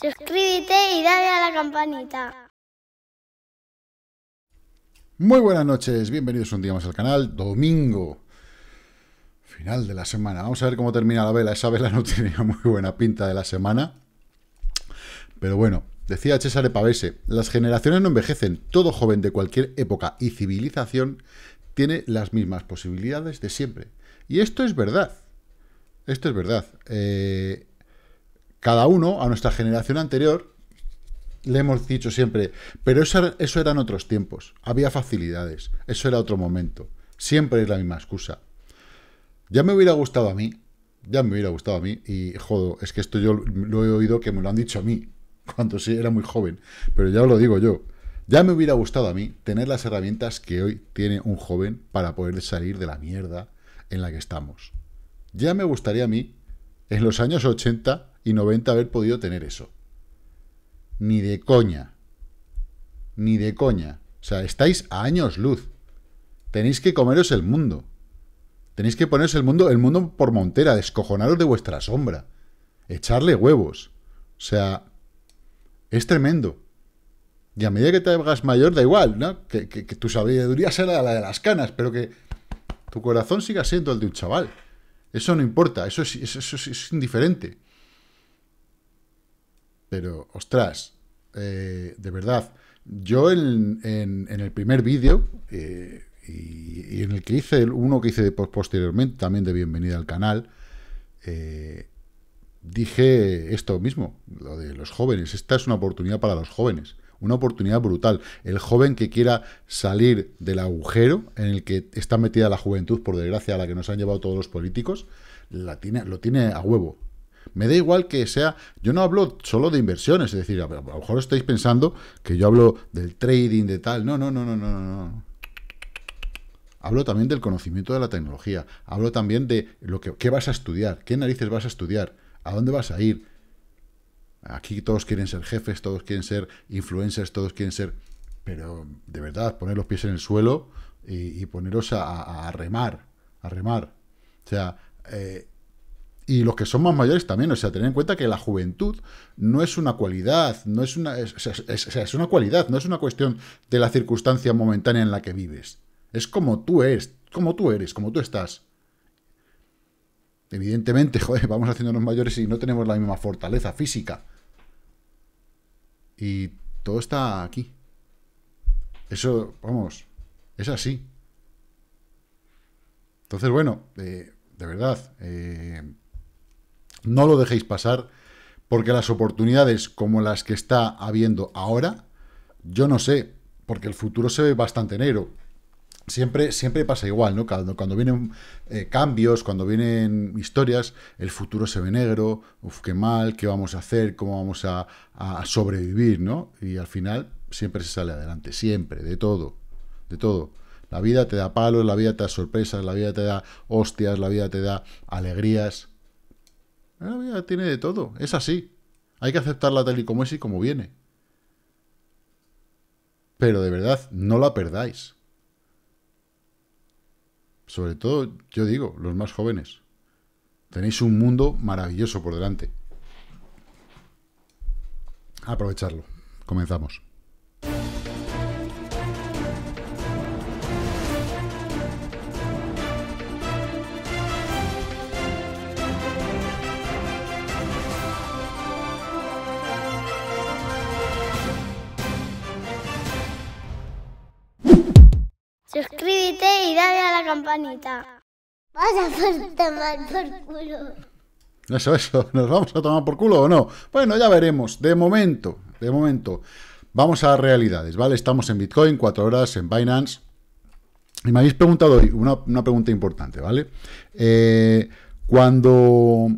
Suscríbete y dale a la campanita. Muy buenas noches, bienvenidos un día más al canal. Domingo, final de la semana. Vamos a ver cómo termina la vela. Esa vela no tenía muy buena pinta de la semana. Pero bueno, decía César Pavese, las generaciones no envejecen. Todo joven de cualquier época y civilización tiene las mismas posibilidades de siempre. Y esto es verdad. Esto es verdad. Eh, cada uno, a nuestra generación anterior, le hemos dicho siempre, pero eso, eran otros tiempos, había facilidades, eso era otro momento. Siempre es la misma excusa. Ya me hubiera gustado a mí, ya me hubiera gustado a mí, y jodo, es que esto yo lo he oído que me lo han dicho a mí, cuando sí era muy joven, pero ya os lo digo yo. Ya me hubiera gustado a mí tener las herramientas que hoy tiene un joven para poder salir de la mierda en la que estamos. Ya me gustaría a mí, en los años 80, y 90 haber podido tener eso. Ni de coña. Ni de coña. O sea, estáis a años luz. Tenéis que comeros el mundo. Tenéis que poneros el mundo, mundo por montera, descojonaros de vuestra sombra. Echarle huevos. O sea, es tremendo. Y a medida que te hagas mayor, da igual, ¿no? Que, tu sabiduría sea la de las canas, pero que tu corazón siga siendo el de un chaval. Eso no importa, eso eso es indiferente. Pero, ostras, eh, de verdad, yo en, el primer vídeo eh, y, en el que hice, el uno que hice posteriormente, también de bienvenida al canal, eh, dije esto mismo, lo de los jóvenes. Esta es una oportunidad para los jóvenes, una oportunidad brutal. El joven que quiera salir del agujero en el que está metida la juventud, por desgracia, a la que nos han llevado todos los políticos, la tiene, lo tiene a huevo. Me da igual que sea, yo no hablo solo de inversiones, es decir, a, lo mejor estáis pensando que yo hablo del trading, de tal, no, no, no, no, no, no. Hablo también del conocimiento de la tecnología, hablo también de lo que qué vas a estudiar, qué narices vas a estudiar, a dónde vas a ir. Aquí todos quieren ser jefes, todos quieren ser influencers, todos quieren ser... Pero de verdad, poner los pies en el suelo y, poneros a, a remar, a remar. O sea, eh, y los que son más mayores también. O sea, tener en cuenta que la juventud no es una cualidad, no es una, O sea, es, una cualidad, no es una cuestión de la circunstancia momentánea en la que vives. Es como tú eres, como tú eres, como tú estás. Evidentemente, joder, vamos haciéndonos mayores y no tenemos la misma fortaleza física. Y todo está aquí. Eso, vamos, es así. Entonces, bueno, eh, de verdad, eh, no lo dejéis pasar porque las oportunidades como las que está habiendo ahora, yo no sé, porque el futuro se ve bastante negro. Siempre, siempre pasa igual, ¿no? Cuando, cuando vienen eh, cambios, cuando vienen historias, el futuro se ve negro, uf, qué mal, qué vamos a hacer, cómo vamos a, a sobrevivir, ¿no? Y al final siempre se sale adelante, siempre, de todo, de todo. La vida te da palos, la vida te da sorpresas, la vida te da hostias, la vida te da alegrías. Ah, tiene de todo. Es así. Hay que aceptarla tal y como es y como viene. Pero de verdad, no la perdáis. Sobre todo, yo digo, los más jóvenes. Tenéis un mundo maravilloso por delante. Aprovecharlo. Comenzamos. campanita. Vas a tomar por culo. Eso, eso. ¿Nos vamos a tomar por culo o no? Bueno, ya veremos. De momento, de momento. Vamos a realidades, ¿vale? Estamos en Bitcoin, cuatro horas, en Binance. Y me habéis preguntado hoy una, pregunta importante, ¿vale? Eh, cuando,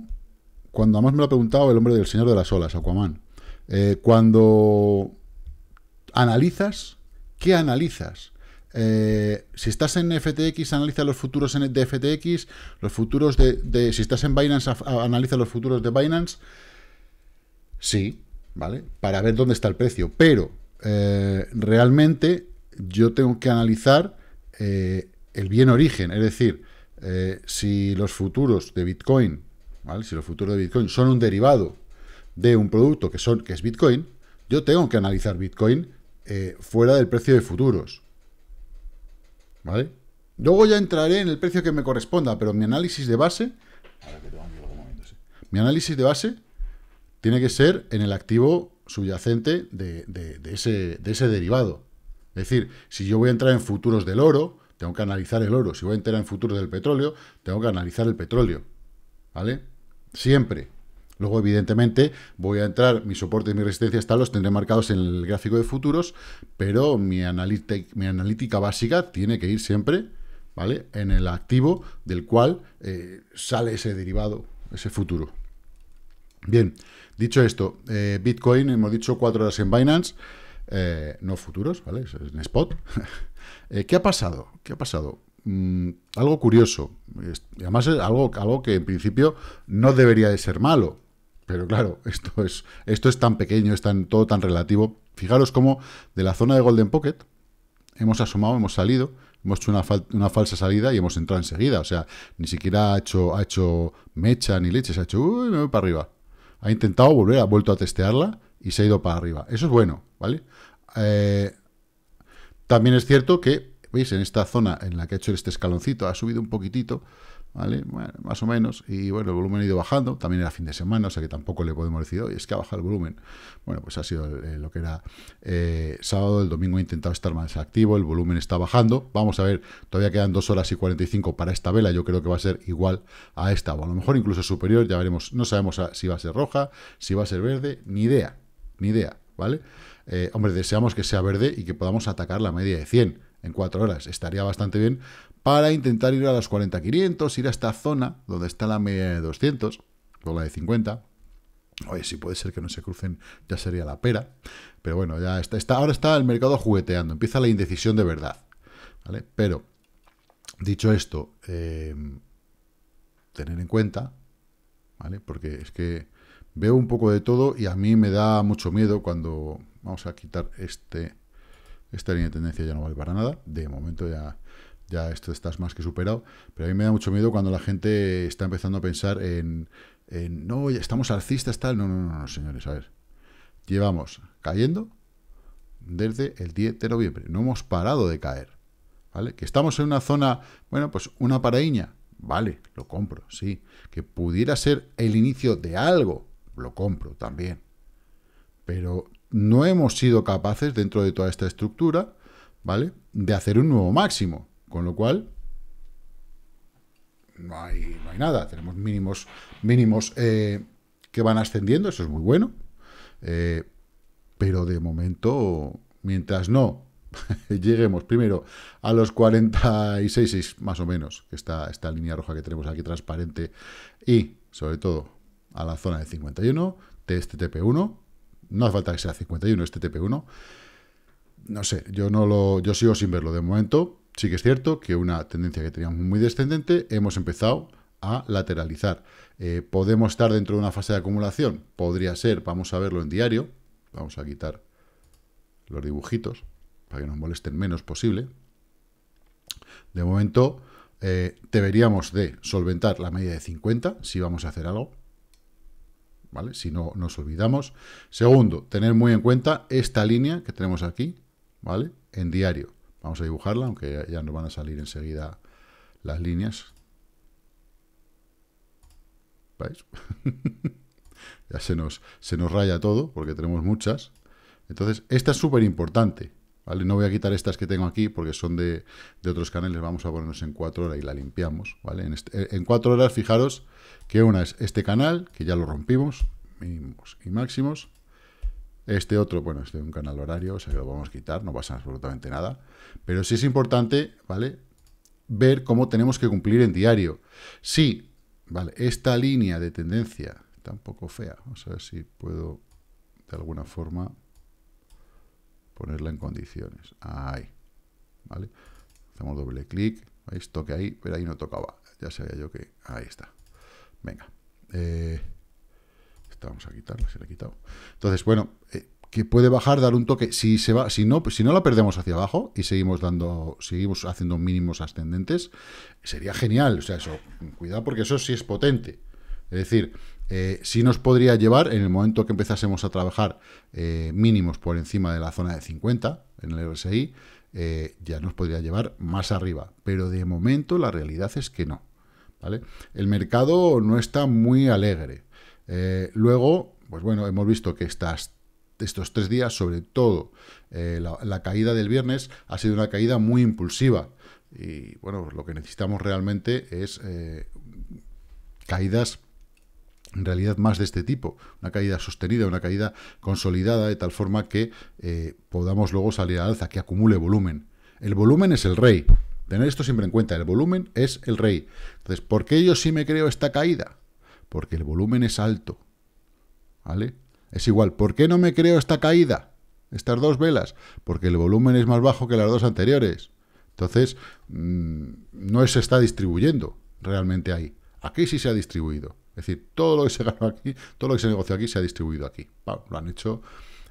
cuando además me lo ha preguntado el hombre del Señor de las Olas, Aquaman, eh, cuando analizas, ¿qué analizas? Eh, si estás en FTX, analiza los futuros de FTX, los futuros de... si estás en Binance, analiza los futuros de Binance. Sí, ¿vale? Para ver dónde está el precio. Pero eh, realmente yo tengo que analizar eh, el bien origen. Es decir, si los futuros de Bitcoin, ¿vale? Si los futuros de Bitcoin son un derivado de un producto que, son, que es Bitcoin, yo tengo que analizar Bitcoin fuera del precio de futuros. ¿vale? Luego ya entraré en el precio que me corresponda, pero mi análisis de base... Mi análisis de base tiene que ser en el activo subyacente de, ese, de ese derivado. Es decir, si yo voy a entrar en futuros del oro, tengo que analizar el oro. Si voy a entrar en futuros del petróleo, tengo que analizar el petróleo. ¿Vale? Siempre. Luego, evidentemente, voy a entrar, mi soporte y mi resistencia están, los tendré marcados en el gráfico de futuros, pero mi, mi analítica básica tiene que ir siempre ¿vale? en el activo del cual eh, sale ese derivado, ese futuro. Bien, dicho esto, eh, Bitcoin, hemos dicho cuatro horas en Binance, eh, no futuros, ¿vale? En spot. ¿Qué ha pasado? ¿Qué ha pasado? Mm, algo curioso, además es algo, algo que en principio no debería de ser malo, pero claro, esto es, esto es tan pequeño, es todo tan relativo. Fijaros cómo de la zona de Golden Pocket hemos asomado, hemos salido, hemos hecho una, una falsa salida y hemos entrado enseguida. O sea, ni siquiera ha hecho, ha hecho mecha ni leche, se ha hecho, uy, me voy para arriba. Ha intentado volver, ha vuelto a testearla y se ha ido para arriba. Eso es bueno, ¿vale? Eh, también es cierto que, veis, en esta zona en la que ha hecho este escaloncito, ha subido un poquitito, ¿vale? más o menos. Y bueno, el volumen ha ido bajando, también era fin de semana, o sea que tampoco le podemos decir, oye, es que ha bajado el volumen. Bueno, pues ha sido eh, lo que era eh, sábado, el domingo he intentado estar más activo, el volumen está bajando. Vamos a ver, todavía quedan 2 horas y 45 para esta vela, yo creo que va a ser igual a esta, o a lo mejor incluso superior, ya veremos, no sabemos si va a ser roja, si va a ser verde, ni idea, ni idea, ¿vale? Eh, hombre, deseamos que sea verde y que podamos atacar la media de 100 en 4 horas, estaría bastante bien, para intentar ir a los 40.500, ir a esta zona donde está la media de 200, o la de 50. Oye, si puede ser que no se crucen, ya sería la pera. Pero bueno, ya está, ahora está el mercado jugueteando, empieza la indecisión de verdad. ¿vale? Pero, dicho esto, eh, tener en cuenta, ¿vale? porque es que veo un poco de todo y a mí me da mucho miedo cuando vamos a quitar este... Esta línea de tendencia ya no vale para nada. De momento ya ya esto estás más que superado, pero a mí me da mucho miedo cuando la gente está empezando a pensar en, no, ya estamos alcistas, tal, no, no, no, no, señores, a ver, llevamos cayendo desde el 10 de noviembre, no hemos parado de caer, ¿vale? Que estamos en una zona, bueno, pues una paraíña, vale, lo compro, sí, que pudiera ser el inicio de algo, lo compro también, pero no hemos sido capaces dentro de toda esta estructura, ¿vale? De hacer un nuevo máximo. Con lo cual, no hay, hay nada. Tenemos mínimos, mínimos eh, que van ascendiendo, eso es muy bueno. Eh, pero de momento, mientras no lleguemos primero a los 46, más o menos, que está esta línea roja que tenemos aquí transparente, y sobre todo a la zona de 51, de este TP1, no hace falta que sea 51, este TP1, no sé, yo no lo, yo sigo sin verlo de momento, Sí que es cierto que una tendencia que teníamos muy descendente, hemos empezado a lateralizar. Eh, ¿Podemos estar dentro de una fase de acumulación? Podría ser, vamos a verlo en diario. Vamos a quitar los dibujitos para que nos molesten menos posible. De momento, eh, deberíamos de solventar la media de 50 si vamos a hacer algo. ¿Vale? Si no, nos olvidamos. Segundo, tener muy en cuenta esta línea que tenemos aquí, ¿vale? En diario. Vamos a dibujarla, aunque ya, nos van a salir enseguida las líneas. ¿Veis? ya se nos, se nos raya todo, porque tenemos muchas. Entonces, esta es súper importante. No voy a quitar estas que tengo aquí porque son de, de, otros canales, vamos a ponernos en cuatro horas y la limpiamos, ¿vale? En, este, cuatro horas, fijaros que una es este canal, que ya lo rompimos, mínimos y máximos, este otro, bueno, este es un canal horario, o sea que lo vamos a quitar, no pasa absolutamente nada. Pero sí es importante, ¿vale? Ver cómo tenemos que cumplir en diario. Sí, ¿vale? Esta línea de tendencia está un poco fea. Vamos a ver si puedo, de alguna forma, ponerla en condiciones. Ahí, ¿vale? Hacemos doble clic, ¿veis? Toque ahí, pero ahí no tocaba. Ya sabía yo que... Ahí está. Venga. Eh vamos a quitarla, se la he quitado. Entonces, bueno, eh, que puede bajar, dar un toque. Si se va, si no, si no la perdemos hacia abajo y seguimos dando, seguimos haciendo mínimos ascendentes, sería genial. O sea, eso, cuidado porque eso sí es potente. Es decir, eh, si nos podría llevar en el momento que empezásemos a trabajar eh, mínimos por encima de la zona de 50 en el RSI, ya nos podría llevar más arriba. Pero de momento la realidad es que no. ¿vale? El mercado no está muy alegre. Eh, luego, pues bueno, hemos visto que estas, estos tres días, sobre todo eh, la, caída del viernes, ha sido una caída muy impulsiva. Y bueno, pues lo que necesitamos realmente es eh, caídas en realidad más de este tipo, una caída sostenida, una caída consolidada, de tal forma que podamos luego salir al alza, que acumule volumen. El volumen es el rey. Tener esto siempre en cuenta, el volumen es el rey. Entonces, ¿por qué yo sí me creo esta caída? Porque el volumen es alto. ¿Vale? Es igual. ¿Por qué no me creo esta caída? Estas dos velas. Porque el volumen es más bajo que las dos anteriores. Entonces, mm, no se está distribuyendo realmente ahí. Aquí sí se ha distribuido. Es decir, todo lo que se ganó aquí, todo lo que se negoció aquí, se ha distribuido aquí. Lo han hecho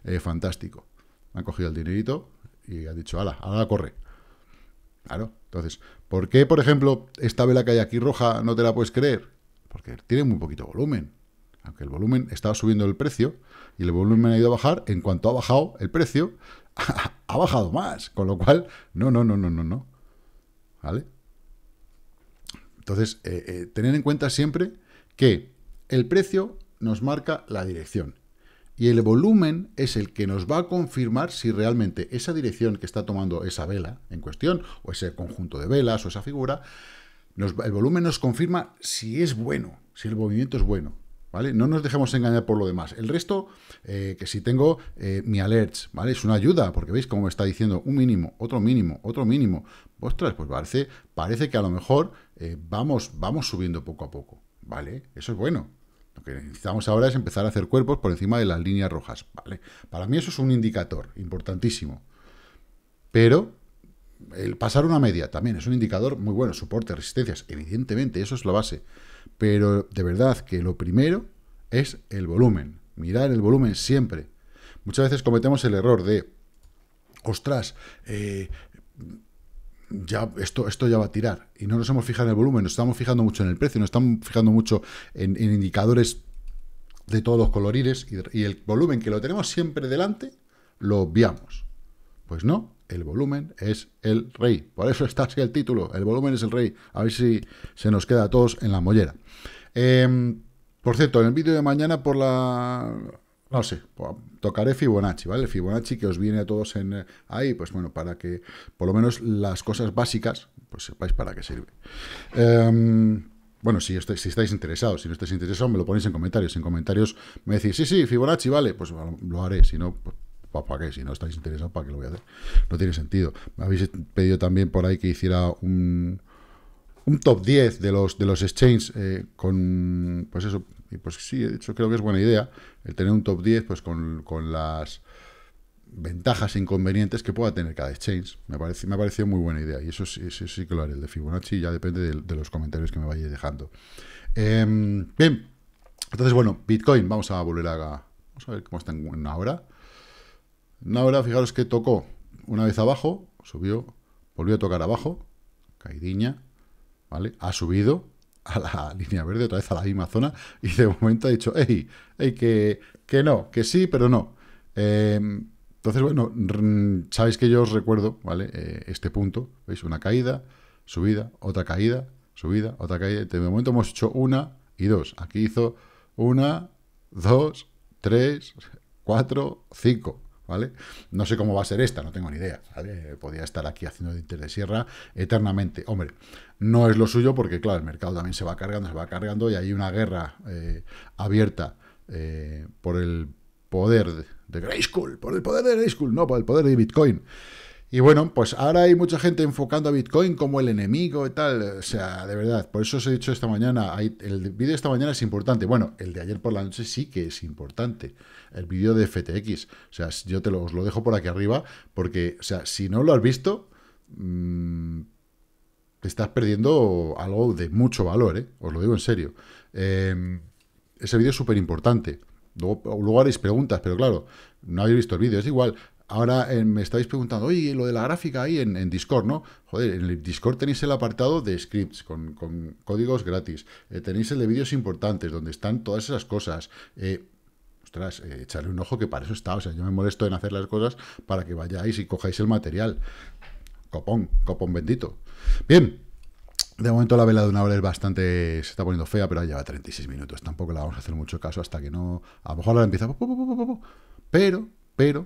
eh, fantástico. Han cogido el dinerito y han dicho, ala, ahora corre. Claro, entonces, ¿por qué, por ejemplo, esta vela que hay aquí roja no te la puedes creer? porque tiene muy poquito volumen. Aunque el volumen estaba subiendo el precio y el volumen ha ido a bajar, en cuanto ha bajado el precio, ha bajado más. Con lo cual, no, no, no, no, no, no. ¿Vale? Entonces, eh, eh, tener en cuenta siempre que el precio nos marca la dirección. Y el volumen es el que nos va a confirmar si realmente esa dirección que está tomando esa vela en cuestión, o ese conjunto de velas, o esa figura, el volumen nos confirma si es bueno, si el movimiento es bueno. ¿Vale? No nos dejemos engañar por lo demás. El resto, eh, que si tengo eh, mi alert, ¿vale? Es una ayuda, porque veis cómo me está diciendo un mínimo, otro mínimo, otro mínimo. Ostras, pues parece, parece que a lo mejor eh, vamos, vamos subiendo poco a poco, ¿vale? Eso es bueno. Lo que necesitamos ahora es empezar a hacer cuerpos por encima de las líneas rojas, ¿vale? Para mí eso es un indicador importantísimo. Pero el pasar una media también es un indicador muy bueno, soporte, resistencias, evidentemente, eso es la base. Pero de verdad que lo primero es el volumen, mirar el volumen siempre. Muchas veces cometemos el error de, ostras, eh, ya, esto, esto ya va a tirar. Y no nos hemos fijado en el volumen, nos estamos fijando mucho en el precio, nos estamos fijando mucho en, indicadores de todos los colorines y, y el volumen que lo tenemos siempre delante, lo obviamos. Pues no, el volumen es el rey. Por eso está así el título, el volumen es el rey. A ver si se nos queda a todos en la mollera. Em, por cierto, en el vídeo de mañana por la... No sé, tocaré Fibonacci, ¿vale? Fibonacci que os viene a todos en ahí, pues bueno, para que por lo menos las cosas básicas, pues sepáis para qué sirve. Em, bueno, si, estáis, si estáis interesados, si no estáis interesados, me lo ponéis en comentarios. En comentarios me decís, sí, sí, Fibonacci, vale, pues lo haré. Si no, pues ¿Para qué? Si no estáis interesados, ¿para qué lo voy a hacer? No tiene sentido. Me habéis pedido también por ahí que hiciera un, top 10 de los, de los exchanges eh, con, pues eso, y pues sí, de hecho creo que es buena idea el tener un top 10 pues con, las ventajas e inconvenientes que pueda tener cada exchange. Me, parece, me ha parecido muy buena idea y eso, eso sí que lo el de Fibonacci, ya depende de, los comentarios que me vayáis dejando. Em, bien, entonces bueno, Bitcoin, vamos a volver a... a ver cómo está en una Ahora fijaros que tocó una vez abajo, subió, volvió a tocar abajo, caidiña, ¿vale? Ha subido a la línea verde, otra vez a la misma zona, y de momento ha dicho, ¡ey! ¡ey! Que, que no, que sí, pero no. Em, entonces, bueno, mm, sabéis que yo os recuerdo, ¿vale? Eh, este punto, ¿veis? Una caída, subida, otra caída, subida, otra caída. De momento hemos hecho una y dos. Aquí hizo una, dos, tres, cuatro, cinco. ¿vale? No sé cómo va a ser esta, no tengo ni idea, Podría estar aquí haciendo de de sierra eternamente. Hombre, no es lo suyo porque, claro, el mercado también se va cargando, se va cargando y hay una guerra eh, abierta eh, por el poder de Grayscale, por el poder de Grayscale, no, por el poder de Bitcoin. Y bueno, pues ahora hay mucha gente enfocando a Bitcoin como el enemigo y tal. O sea, de verdad, por eso os he dicho esta mañana, hay, el vídeo de esta mañana es importante. Bueno, el de ayer por la noche sí que es importante. El vídeo de FTX. O sea, yo te lo, os lo dejo por aquí arriba porque, o sea, si no lo has visto, mm, te estás perdiendo algo de mucho valor, ¿eh? Os lo digo en serio. Em, ese vídeo es súper importante. Luego, luego haréis preguntas, pero claro, no habéis visto el vídeo, es igual. Ahora eh, me estáis preguntando, oye, lo de la gráfica ahí en, Discord, ¿no? Joder, en el Discord tenéis el apartado de scripts con, códigos gratis. Eh, tenéis el de vídeos importantes, donde están todas esas cosas. Eh, ostras, eh, echarle un ojo que para eso está. O sea, yo me molesto en hacer las cosas para que vayáis y cojáis el material. Copón, copón bendito. Bien. De momento la vela de una hora es bastante... se está poniendo fea, pero lleva 36 minutos. Tampoco la vamos a hacer mucho caso hasta que no... A lo mejor ahora empieza... Pero, pero,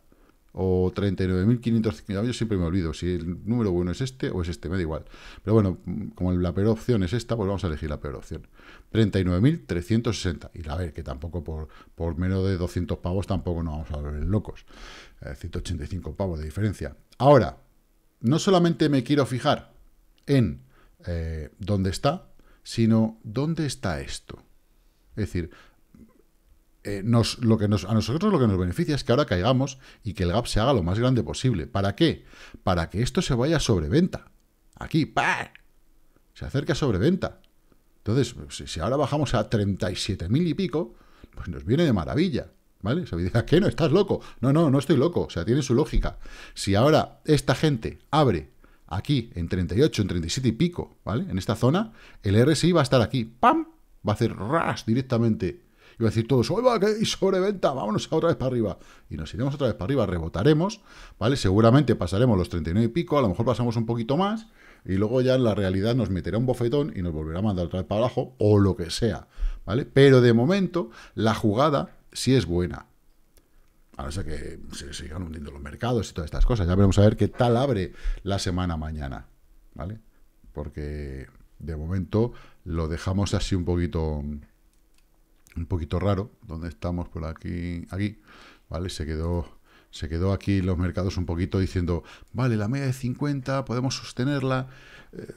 o 39.500 yo siempre me olvido si el número bueno es este o es este, me da igual. Pero bueno, como la peor opción es esta, pues vamos a elegir la peor opción. 39.360. Y a ver, que tampoco por, por menos de 200 pavos tampoco nos vamos a volver locos. 185 eh, pavos de diferencia. Ahora, no solamente me quiero fijar en eh, dónde está, sino dónde está esto. Es decir, eh, nos, lo que nos, a nosotros lo que nos beneficia es que ahora caigamos y que el gap se haga lo más grande posible. ¿Para qué? Para que esto se vaya a sobreventa. Aquí, ¡pam! Se acerca a sobreventa. Entonces, pues, si, ahora bajamos a 37.000 y pico, pues nos viene de maravilla. ¿Vale? Se que ¿qué no? ¿Estás loco? No, no, no estoy loco. O sea, tiene su lógica. Si ahora esta gente abre aquí en 38, en 37 y pico, ¿vale? En esta zona, el RSI va a estar aquí. ¡Pam! Va a hacer ras directamente iba a decir todo ¡Va, que hay sobreventa! ¡Vámonos otra vez para arriba! Y nos iremos otra vez para arriba, rebotaremos, ¿vale? Seguramente pasaremos los 39 y pico, a lo mejor pasamos un poquito más, y luego ya en la realidad nos meterá un bofetón y nos volverá a mandar otra vez para abajo, o lo que sea, ¿vale? Pero de momento, la jugada sí es buena. A no ser que se sigan hundiendo los mercados y todas estas cosas. Ya veremos a ver qué tal abre la semana mañana, ¿vale? Porque de momento lo dejamos así un poquito un poquito raro, donde estamos por aquí, aquí, ¿vale? Se quedó, se quedó aquí los mercados un poquito diciendo, vale, la media de 50, podemos sostenerla, eh,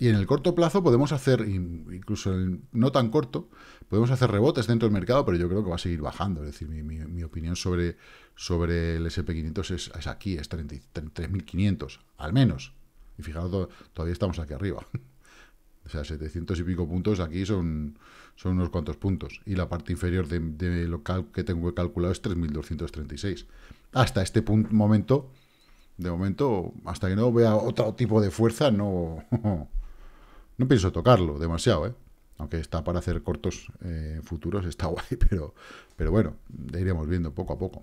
y en el corto plazo podemos hacer, incluso no tan corto, podemos hacer rebotes dentro del mercado, pero yo creo que va a seguir bajando, es decir, mi, opinión sobre, sobre el SP500 es, es aquí, es 3.500, al menos, y fijaros, todavía estamos aquí arriba. O sea, 700 y pico puntos aquí son, son unos cuantos puntos. Y la parte inferior de, lo que tengo calculado es 3.236. Hasta este momento, de momento, hasta que no vea otro tipo de fuerza, no, no pienso tocarlo demasiado, ¿eh? Aunque está para hacer cortos eh, futuros, está guay, pero, pero bueno, iremos viendo poco a poco.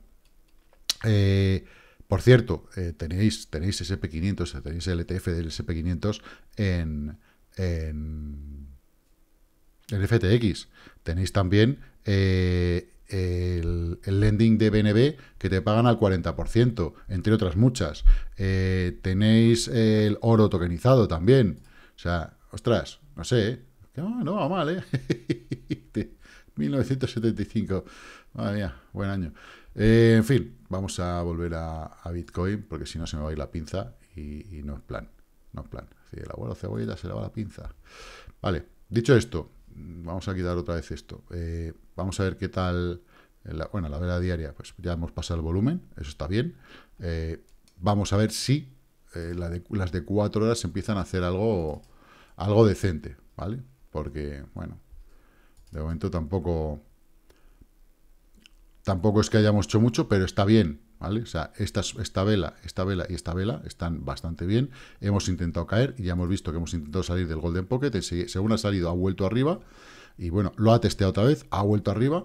Eh, por cierto, eh, tenéis, tenéis SP500, tenéis el ETF del SP500 en, en, FTX. Tenéis también eh, el, lending de BNB que te pagan al 40%, entre otras muchas. Eh, tenéis el oro tokenizado también. O sea, ostras, no sé, no, ¿eh? ah, no va mal, ¿eh? 1975, madre mía, buen año. en fin, vamos a volver a, Bitcoin porque si no se me va a ir la pinza y no es plan, no es plan el abuelo cebolla se va la pinza. Vale, dicho esto, vamos a quitar otra vez esto. Eh, vamos a ver qué tal... La, bueno, la vela diaria, pues ya hemos pasado el volumen, eso está bien. Eh, vamos a ver si eh, las de cuatro horas empiezan a hacer algo, algo decente, ¿vale? Porque, bueno, de momento tampoco... Tampoco es que hayamos hecho mucho, pero está bien. O sea, esta, esta vela, esta vela y esta vela están bastante bien. Hemos intentado caer y ya hemos visto que hemos intentado salir del Golden Pocket. Según ha salido, ha vuelto arriba. Y bueno, lo ha testeado otra vez, ha vuelto arriba.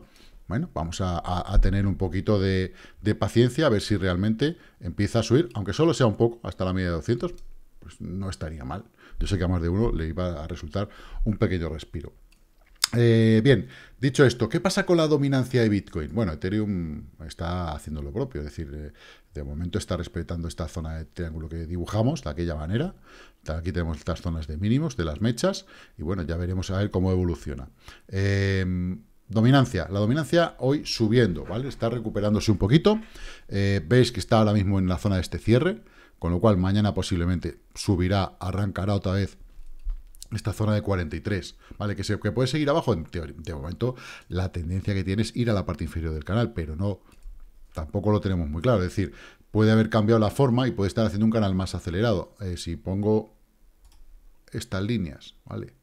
Bueno, vamos a, tener un poquito de, de, paciencia, a ver si realmente empieza a subir, aunque solo sea un poco, hasta la media de 200, pues no estaría mal. Yo sé que a más de uno le iba a resultar un pequeño respiro. Eh, bien, dicho esto, ¿qué pasa con la dominancia de Bitcoin? Bueno, Ethereum está haciendo lo propio, es decir, eh, de momento está respetando esta zona de triángulo que dibujamos de aquella manera. Aquí tenemos estas zonas de mínimos, de las mechas, y bueno, ya veremos a ver cómo evoluciona. Em, dominancia, la dominancia hoy subiendo, ¿vale? Está recuperándose un poquito. Eh, veis que está ahora mismo en la zona de este cierre, con lo cual mañana posiblemente subirá, arrancará otra vez esta zona de 43, ¿vale? Que, se, que puede seguir abajo, en de momento la tendencia que tiene es ir a la parte inferior del canal, pero no, tampoco lo tenemos muy claro, es decir, puede haber cambiado la forma y puede estar haciendo un canal más acelerado. Eh, si pongo estas líneas, ¿vale?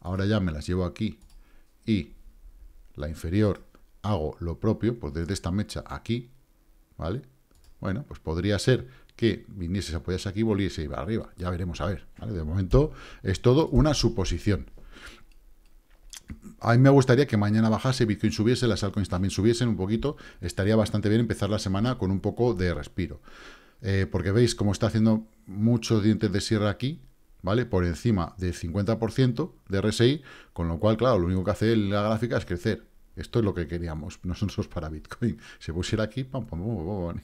Ahora ya me las llevo aquí y la inferior hago lo propio, pues desde esta mecha aquí, ¿vale? Bueno, pues podría ser que viniese, apoyase aquí, volviese y va arriba. Ya veremos, a ver. De momento es todo una suposición. A mí me gustaría que mañana bajase, Bitcoin subiese, las altcoins también subiesen un poquito. Estaría bastante bien empezar la semana con un poco de respiro. Eh, porque veis cómo está haciendo muchos dientes de sierra aquí, ¿vale? Por encima del 50% de RSI, con lo cual, claro, lo único que hace la gráfica es crecer. Esto es lo que queríamos, no son sos para Bitcoin. Se pusiera aquí,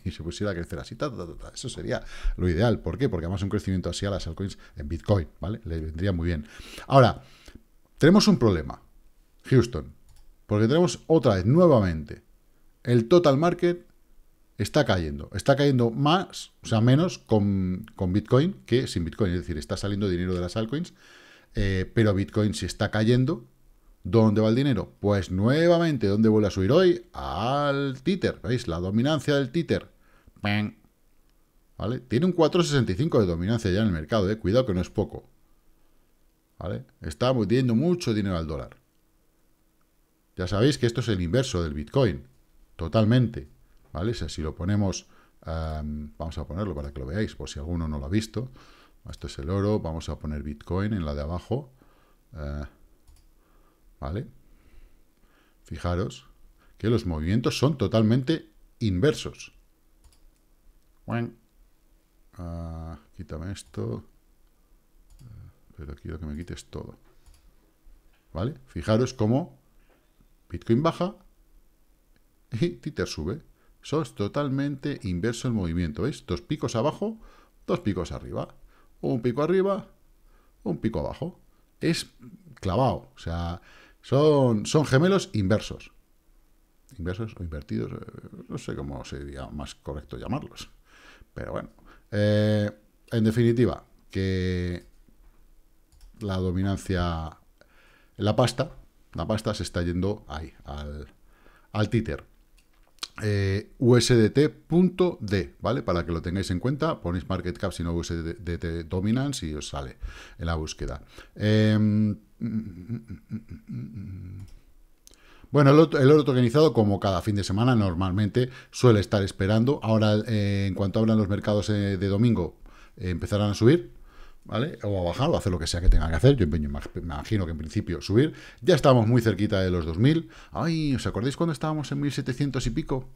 y se pusiera a crecer así, Eso sería lo ideal. ¿Por qué? Porque además un crecimiento así a las altcoins en Bitcoin, ¿vale? Le vendría muy bien. Ahora, tenemos un problema, Houston, porque tenemos otra vez, nuevamente, el total market está cayendo. Está cayendo más, o sea, menos con, Bitcoin que sin Bitcoin. Es decir, está saliendo dinero de las altcoins, eh, pero Bitcoin sí está cayendo ¿Dónde va el dinero? Pues nuevamente, ¿dónde vuelve a subir hoy? Al títer, ¿veis? La dominancia del títer. ¿Vale? Tiene un 4,65 de dominancia ya en el mercado, ¿eh? Cuidado que no es poco. ¿Vale? Está metiendo mucho dinero al dólar. Ya sabéis que esto es el inverso del Bitcoin. Totalmente. ¿Vale? O sea, si lo ponemos... Em, vamos a ponerlo para que lo veáis, por si alguno no lo ha visto. Esto es el oro. Vamos a poner Bitcoin en la de abajo. Eh, ¿vale? Fijaros que los movimientos son totalmente inversos. Bueno. Ah, quítame esto. Pero quiero que me quites todo. ¿Vale? Fijaros cómo Bitcoin baja y Tether sube. Eso totalmente inverso el movimiento. ¿Veis? Dos picos abajo, dos picos arriba. Un pico arriba, un pico abajo. Es clavado. O sea, son, gemelos inversos. Inversos o invertidos, eh, no sé cómo sería más correcto llamarlos. Pero bueno, eh, en definitiva, que la dominancia, la pasta, la pasta se está yendo ahí, al, al títer eh, USDT.D, ¿vale? Para que lo tengáis en cuenta, ponéis market cap, si no USDT dominance y os sale en la búsqueda. Em, bueno, el, oro tokenizado, como cada fin de semana, normalmente suele estar esperando. Ahora, eh, en cuanto abran los mercados eh, de domingo, eh, empezarán a subir, ¿vale? O a bajar, o hacer lo que sea que tenga que hacer. Yo me imagino que en principio subir. Ya estábamos muy cerquita de los 2000. Ay, ¿os acordáis cuando estábamos en 1700 y pico?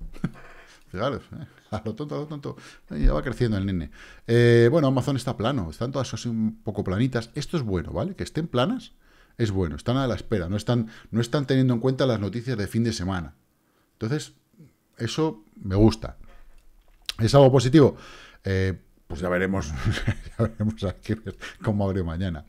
Fijaros, ¿eh? a lo tonto, a lo tonto. Ya va creciendo el nene. Eh, bueno, Amazon está plano. Están todas así un poco planitas. Esto es bueno, ¿vale? Que estén planas es bueno. Están a la espera. No están, no están teniendo en cuenta las noticias de fin de semana. Entonces, eso me gusta. ¿Es algo positivo? Eh, pues ya veremos, ya veremos cómo abre mañana.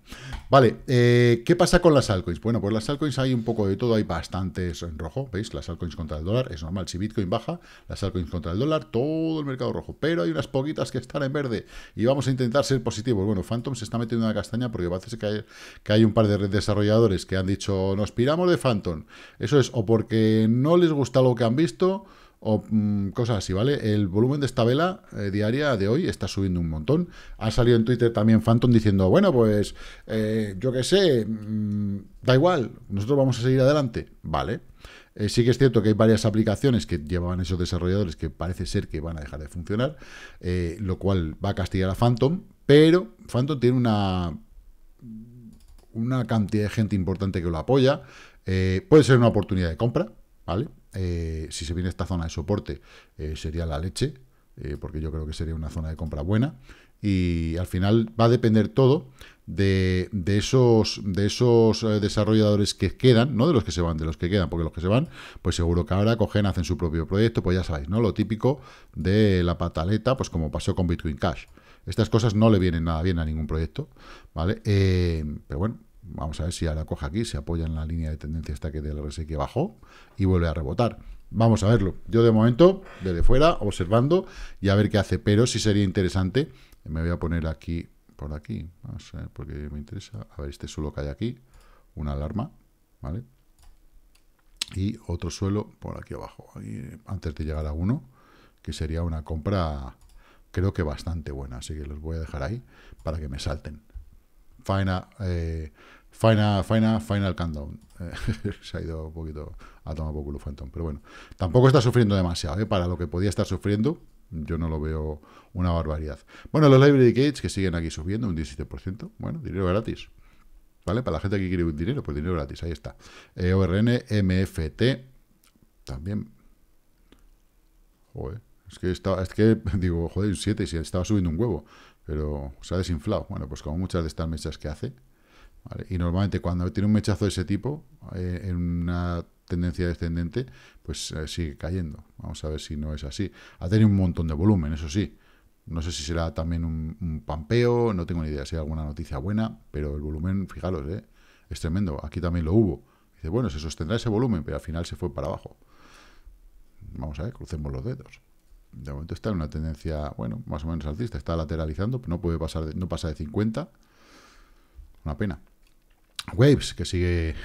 Vale, eh, ¿qué pasa con las altcoins? Bueno, pues las altcoins hay un poco de todo, hay bastantes en rojo, ¿veis? Las altcoins contra el dólar, es normal, si Bitcoin baja, las altcoins contra el dólar, todo el mercado rojo, pero hay unas poquitas que están en verde y vamos a intentar ser positivos. Bueno, Phantom se está metiendo en castaña porque parece que hay, que hay un par de desarrolladores que han dicho, nos piramos de Phantom. Eso es o porque no les gusta lo que han visto o mm, cosas así, ¿vale? El volumen de esta vela eh, diaria de hoy está subiendo un montón. Ha salido en Twitter también Phantom diciendo, bueno, pues eh, yo qué sé, mm, da igual, nosotros vamos a seguir adelante, ¿vale? Eh, sí que es cierto que hay varias aplicaciones que llevaban esos desarrolladores que parece ser que van a dejar de funcionar, lo cual va a castigar a Phantom, pero Phantom tiene una, una cantidad de gente importante que lo apoya. puede ser una oportunidad de compra, ¿vale? Eh, si se viene esta zona de soporte, eh, sería la leche, eh, porque yo creo que sería una zona de compra buena. Y al final va a depender todo de, de esos, de esos desarrolladores que quedan, no de los que se van, de los que quedan, porque los que se van, pues seguro que ahora cogen, hacen su propio proyecto, pues ya sabéis, ¿no? Lo típico de la pataleta, pues como pasó con Bitcoin Cash. Estas cosas no le vienen nada bien a ningún proyecto, ¿vale? pero bueno, Vamos a ver si ahora coge aquí, se apoya en la línea de tendencia hasta que del RSI que bajó y vuelve a rebotar. Vamos a verlo. Yo de momento, desde fuera, observando y a ver qué hace. Pero sí sería interesante, me voy a poner aquí, por aquí, vamos a ver, porque me interesa. A ver, este suelo que hay aquí, una alarma, ¿vale? Y otro suelo por aquí abajo, antes de llegar a uno, que sería una compra creo que bastante buena. Así que los voy a dejar ahí para que me salten. Final, eh, final, final, final countdown. Eh, se ha ido un poquito a tomar poco el Phantom, pero bueno, tampoco está sufriendo demasiado, ¿eh? para lo que podía estar sufriendo, yo no lo veo una barbaridad. Bueno, los library gates que siguen aquí subiendo, un 17%, bueno, dinero gratis, ¿vale? Para la gente que quiere un dinero, pues dinero gratis, ahí está. Eh, ORN, MFT, también. Joder, es que, estaba, es que digo, joder, un 7, si estaba subiendo un huevo pero se ha desinflado. Bueno, pues como muchas de estas mechas que hace. Y normalmente cuando tiene un mechazo de ese tipo, eh, en una tendencia descendente, pues eh, sigue cayendo. Vamos a ver si no es así. Ha tenido un montón de volumen, eso sí. No sé si será también un, pampeo, no tengo ni idea si hay alguna noticia buena, pero el volumen, fijaros, eh, es tremendo. Aquí también lo hubo. Dice, bueno, se sostendrá ese volumen, pero al final se fue para abajo. Vamos a ver, crucemos los dedos de momento está en una tendencia, bueno, más o menos alcista, está lateralizando, pero no puede pasar de, no pasa de 50. Una pena. Waves, que sigue,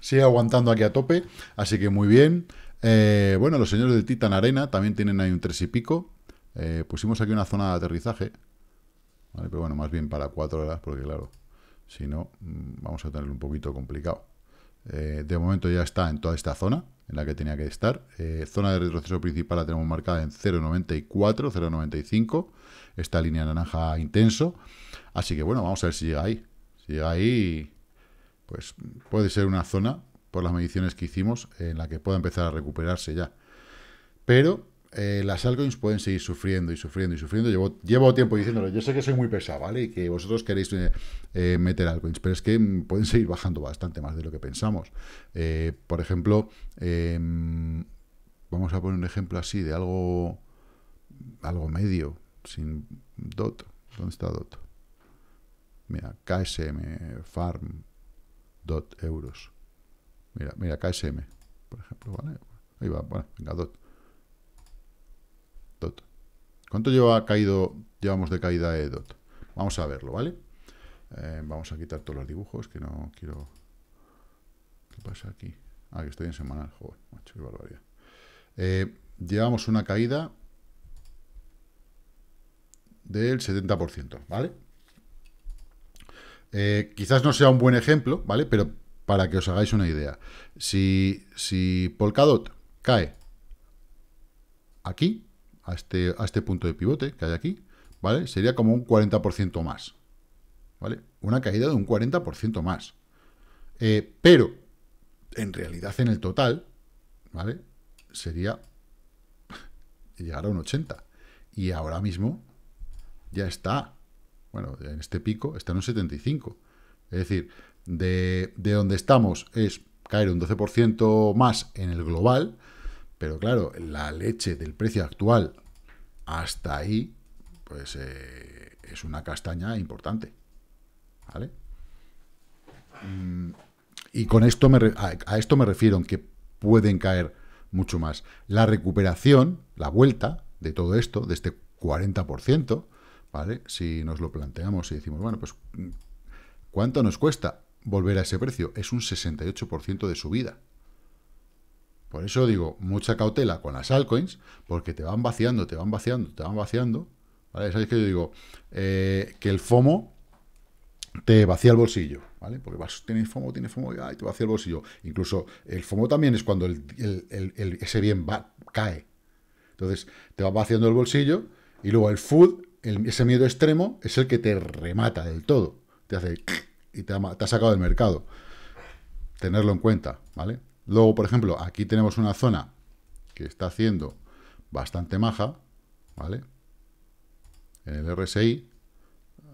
sigue, aguantando aquí a tope, así que muy bien. Eh, bueno, los señores del Titan Arena también tienen ahí un 3 y pico. Eh, pusimos aquí una zona de aterrizaje, pero bueno, más bien para 4 horas, porque claro, si no, mm, vamos a tenerlo un poquito complicado. Eh, de momento ya está en toda esta zona, en la que tenía que estar. Eh, zona de retroceso principal la tenemos marcada en 0.94, 0.95, esta línea naranja intenso. Así que bueno, vamos a ver si llega ahí. Si llega ahí, pues puede ser una zona, por las mediciones que hicimos, en la que pueda empezar a recuperarse ya. Pero eh, las altcoins pueden seguir sufriendo y sufriendo y sufriendo. Llevo, tiempo diciéndolo. Yo sé que soy muy pesado, ¿vale? Y que vosotros queréis eh, eh, meter altcoins, pero es que pueden seguir bajando bastante más de lo que pensamos. por ejemplo, em, vamos a poner un ejemplo así de algo, algo medio, sin DOT. ¿Dónde está DOT? Mira, KSM, Farm, DOT, euros. Mira, mira, KSM, por ejemplo, ¿vale? Ahí va, bueno, venga, DOT. ¿Cuánto lleva caído, llevamos de caída de DOT? Vamos a verlo, ¿vale? Eh, vamos a quitar todos los dibujos, que no quiero... ¿Qué pasa aquí? Ah, que estoy en semanal, joder, qué eh, llevamos una caída del 70%, ¿vale? Eh, quizás no sea un buen ejemplo, ¿vale? Pero para que os hagáis una idea. Si, si Polkadot cae aquí, a este, a este punto de pivote que hay aquí, ¿vale? Sería como un 40% más, ¿vale? Una caída de un 40% más. Eh, pero, en realidad, en el total, ¿vale? Sería llegar a un 80. Y ahora mismo ya está, bueno, en este pico está en un 75. Es decir, de, de donde estamos es caer un 12% más en el global, pero claro, la leche del precio actual hasta ahí, pues eh, es una castaña importante. Mm, y con esto me, a, esto me refiero, que pueden caer mucho más. La recuperación, la vuelta de todo esto, de este 40%, ¿vale? Si nos lo planteamos y decimos, bueno, pues, mm, ¿cuánto nos cuesta volver a ese precio? Es un 68% de subida. Por eso digo, mucha cautela con las altcoins, porque te van vaciando, te van vaciando, te van vaciando. ¿Vale? Sabéis que yo digo eh, que el FOMO te vacía el bolsillo, ¿vale? Porque vas, tienes FOMO, tienes FOMO, y te vacía el bolsillo. Incluso el FOMO también es cuando ese bien va, cae. Entonces, te va vaciando el bolsillo y luego el food, ese miedo extremo, es el que te remata del todo. Te hace y te ha, te ha sacado del mercado. Tenerlo en cuenta, ¿vale? Luego, por ejemplo, aquí tenemos una zona que está haciendo bastante maja, ¿vale? En el RSI,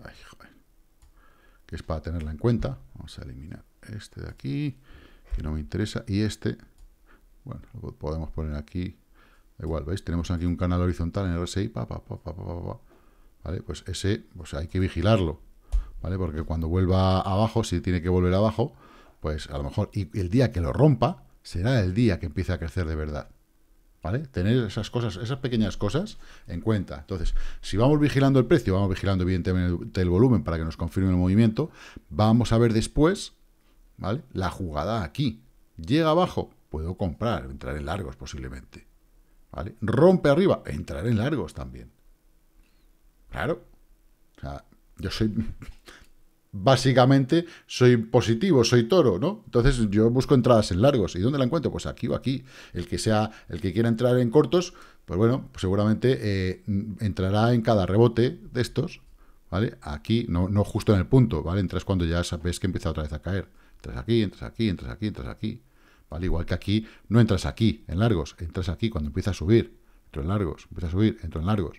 ay, joder, que es para tenerla en cuenta. Vamos a eliminar este de aquí, que no me interesa, y este, bueno, lo podemos poner aquí, igual, ¿veis? Tenemos aquí un canal horizontal en el RSI, ¿vale? Pues ese, pues hay que vigilarlo, ¿vale? Porque cuando vuelva abajo, si tiene que volver abajo, pues a lo mejor, y el día que lo rompa, será el día que empiece a crecer de verdad. ¿Vale? Tener esas cosas, esas pequeñas cosas en cuenta. Entonces, si vamos vigilando el precio, vamos vigilando evidentemente el volumen para que nos confirme el movimiento, vamos a ver después, ¿vale? La jugada aquí. Llega abajo, puedo comprar, entrar en largos posiblemente. ¿Vale? Rompe arriba, entrar en largos también. Claro. O sea, yo soy básicamente soy positivo, soy toro, ¿no? Entonces yo busco entradas en largos. ¿Y dónde la encuentro? Pues aquí o aquí. El que sea, el que quiera entrar en cortos, pues bueno, seguramente eh, entrará en cada rebote de estos, ¿vale? Aquí, no, no justo en el punto, ¿vale? Entras cuando ya sabes que empieza otra vez a caer. Entras aquí, entras aquí, entras aquí, entras aquí. ¿Vale? Igual que aquí, no entras aquí en largos, entras aquí cuando empieza a subir, entro en largos, empieza a subir, entro en largos.